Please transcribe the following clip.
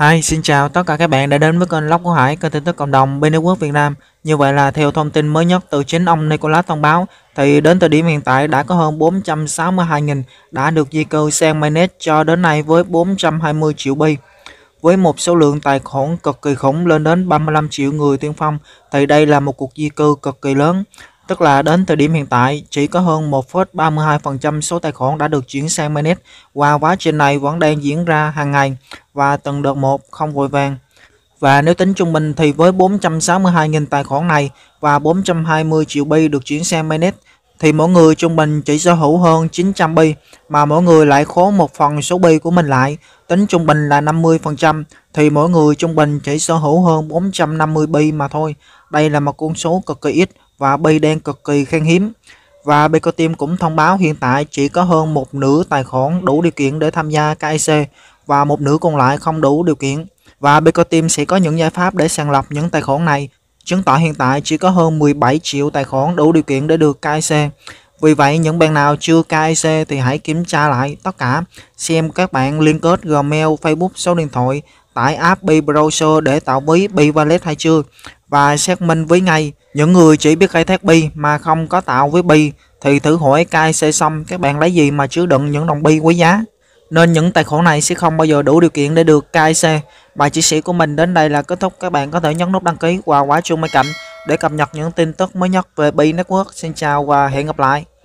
Hi, xin chào tất cả các bạn đã đến với kênh Lóc của Hải, kênh tin tức cộng đồng bên quốc Việt Nam. Như vậy là theo thông tin mới nhất từ chính ông Nicolas thông báo, thì đến thời điểm hiện tại đã có hơn 462.000 đã được di cư sang Mainnet cho đến nay với 420 triệu bi. Với một số lượng tài khoản cực kỳ khủng lên đến 35 triệu người tiên phong, thì đây là một cuộc di cư cực kỳ lớn. Tức là đến thời điểm hiện tại, chỉ có hơn 1,32% số tài khoản đã được chuyển sang Mainnet và quá trình này vẫn đang diễn ra hàng ngày và tầng đợt một không vội vàng. Và nếu tính trung bình thì với 462.000 tài khoản này và 420 triệu bi được chuyển sang mainnet thì mỗi người trung bình chỉ sở hữu hơn 900 bi mà mỗi người lại khố một phần số bi của mình lại tính trung bình là 50% thì mỗi người trung bình chỉ sở hữu hơn 450 bi mà thôi đây là một con số cực kỳ ít và bi đen cực kỳ khan hiếm và Becoteam cũng thông báo hiện tại chỉ có hơn một nửa tài khoản đủ điều kiện để tham gia KIC và một nửa còn lại không đủ điều kiện. Và Bitcoin sẽ có những giải pháp để sàng lọc những tài khoản này. Chứng tỏ hiện tại chỉ có hơn 17 triệu tài khoản đủ điều kiện để được KIC. Vì vậy, những bạn nào chưa KIC thì hãy kiểm tra lại tất cả, xem các bạn liên kết Gmail, Facebook, số điện thoại, tải app Bi Browser để tạo ví Bi Wallet hay chưa và xác minh với ngay. Những người chỉ biết khai thác Bi mà không có tạo với Bi thì thử hỏi KIC xong các bạn lấy gì mà chứa đựng những đồng Bi quý giá nên những tài khoản này sẽ không bao giờ đủ điều kiện để được KIC. Bài chia sẻ của mình đến đây là kết thúc. Các bạn có thể nhấn nút đăng ký và quả chuông bên cạnh để cập nhật những tin tức mới nhất về Bi Network. Xin chào và hẹn gặp lại.